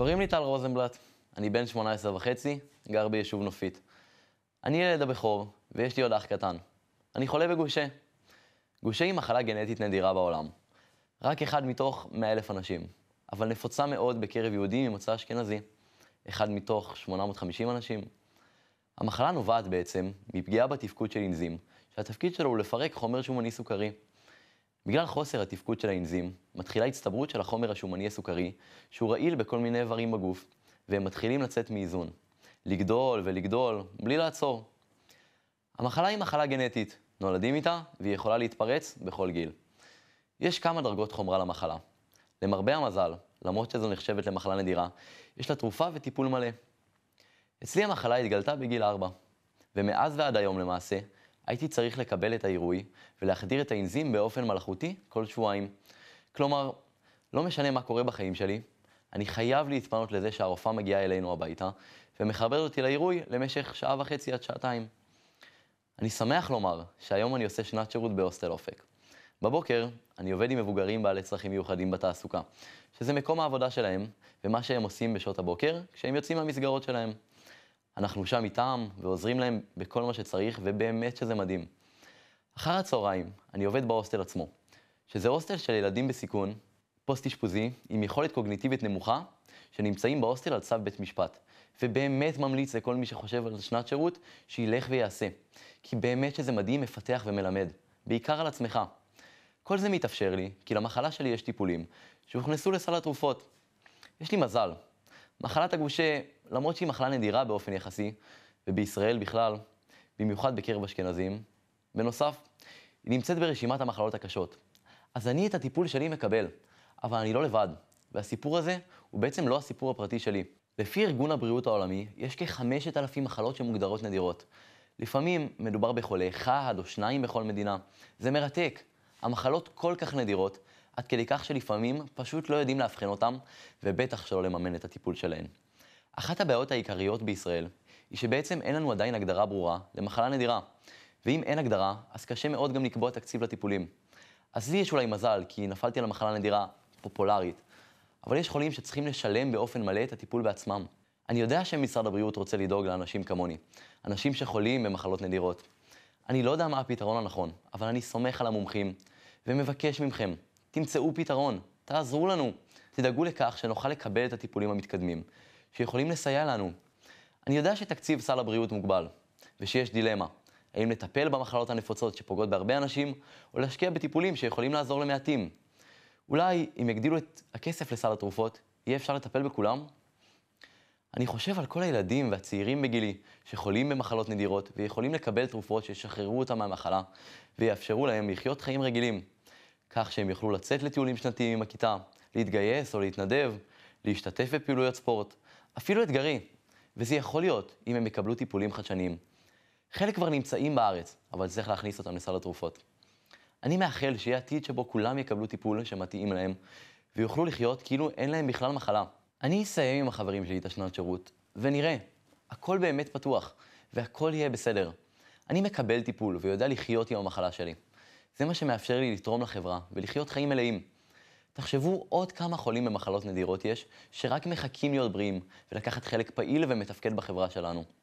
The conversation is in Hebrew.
קוראים לי טל רוזנבלט, אני בן 18 וחצי, גר ביישוב נופית. אני ילד הבכור, ויש לי עוד אח קטן. אני חולה בגושה. גושה היא מחלה גנטית נדירה בעולם. רק אחד מתוך 100 אלף אנשים, אבל נפוצה מאוד בקרב יהודים ממוצא אשכנזי. אחד מתוך 850 אנשים. המחלה נובעת בעצם מפגיעה בתפקוד של אנזים, שהתפקיד שלו הוא לפרק חומר שומני סוכרי. בגלל חוסר התפקוד של האנזים, מתחילה הצטברות של החומר השומני הסוכרי, שהוא רעיל בכל מיני איברים בגוף, והם מתחילים לצאת מאיזון. לגדול ולגדול, בלי לעצור. המחלה היא מחלה גנטית, נולדים איתה, והיא יכולה להתפרץ בכל גיל. יש כמה דרגות חומרה למחלה. למרבה המזל, למרות שזו נחשבת למחלה נדירה, יש לה תרופה וטיפול מלא. אצלי המחלה התגלתה בגיל 4, ומאז ועד היום למעשה, הייתי צריך לקבל את העירוי ולהחדיר את האנזים באופן מלאכותי כל שבועיים. כלומר, לא משנה מה קורה בחיים שלי, אני חייב להתפנות לזה שהרופאה מגיעה אלינו הביתה ומחברת אותי לעירוי למשך שעה וחצי עד שעתיים. אני שמח לומר שהיום אני עושה שנת שירות בהוסטל אופק. בבוקר אני עובד עם מבוגרים בעלי צרכים מיוחדים בתעסוקה, שזה מקום העבודה שלהם ומה שהם עושים בשעות הבוקר כשהם יוצאים מהמסגרות שלהם. אנחנו שם איתם ועוזרים להם בכל מה שצריך, ובאמת שזה מדהים. אחר הצהריים, אני עובד בהוסטל עצמו, שזה הוסטל של ילדים בסיכון, פוסט-אשפוזי, עם יכולת קוגניטיבית נמוכה, שנמצאים בהוסטל על צו בית משפט. ובאמת ממליץ לכל מי שחושב על שנת שירות, שילך ויעשה. כי באמת שזה מדהים, מפתח ומלמד. בעיקר על עצמך. כל זה מתאפשר לי, כי למחלה שלי יש טיפולים, שהוכנסו לסל התרופות. יש לי מזל. מחלת הגושה למרות שהיא מחלה נדירה באופן יחסי, ובישראל בכלל, במיוחד בקרב אשכנזים. בנוסף, היא נמצאת ברשימת המחלות הקשות. אז אני את הטיפול שלי מקבל, אבל אני לא לבד, והסיפור הזה הוא בעצם לא הסיפור הפרטי שלי. לפי ארגון הבריאות העולמי, יש כ-5,000 מחלות שמוגדרות נדירות. לפעמים מדובר בחולה אחד או שניים בכל מדינה. זה מרתק. המחלות כל כך נדירות, עד כדי כך שלפעמים פשוט לא יודעים לאבחן אותם, ובטח שלא לממן את הטיפול שלהן. אחת הבעיות העיקריות בישראל היא שבעצם אין לנו עדיין הגדרה ברורה למחלה נדירה. ואם אין הגדרה, אז קשה מאוד גם לקבוע תקציב לטיפולים. אז לי יש אולי מזל, כי נפלתי על מחלה נדירה פופולרית, אבל יש חולים שצריכים לשלם באופן מלא את הטיפול בעצמם. אני יודע שמשרד הבריאות רוצה לדאוג לאנשים כמוני, אנשים שחולים במחלות נדירות. אני לא יודע מה הפתרון הנכון, אבל אני סומך על המומחים, ומבקש מכם, תמצאו פתרון, תעזרו לנו, תדאגו לכך שנוכל לקבל את הטיפולים המתקדמים, שיכולים לסייע לנו. אני יודע שתקציב סל הבריאות מוגבל, ושיש דילמה, האם לטפל במחלות הנפוצות שפוגעות בהרבה אנשים, או להשקיע בטיפולים שיכולים לעזור למעטים. אולי אם יגדילו את הכסף לסל התרופות, יהיה אפשר לטפל בכולם? אני חושב על כל הילדים והצעירים בגילי שחולים במחלות נדירות ויכולים לקבל תרופות שישחררו אותם מהמחלה ויאפשרו להם לחיות חיים רגילים, כך שהם יוכלו לצאת לטיולים שנתיים עם הכיתה, להתגייס או להתנדב, להשתתף בפעילויות ספורט, אפילו אתגרי, וזה יכול להיות אם הם יקבלו טיפולים חדשניים. חלק כבר נמצאים בארץ, אבל צריך להכניס אותם לסל התרופות. אני מאחל שיהיה עתיד שבו כולם יקבלו טיפול שמתאים להם, ויוכלו לחיות כאילו אין להם בכלל מחלה. אני אסיים עם החברים שלי את השנת שירות, ונראה. הכל באמת פתוח, והכל יהיה בסדר. אני מקבל טיפול ויודע לחיות עם המחלה שלי. זה מה שמאפשר לי לתרום לחברה ולחיות חיים מלאים. תחשבו עוד כמה חולים במחלות נדירות יש, שרק מחכים להיות בריאים ולקחת חלק פעיל ומתפקד בחברה שלנו.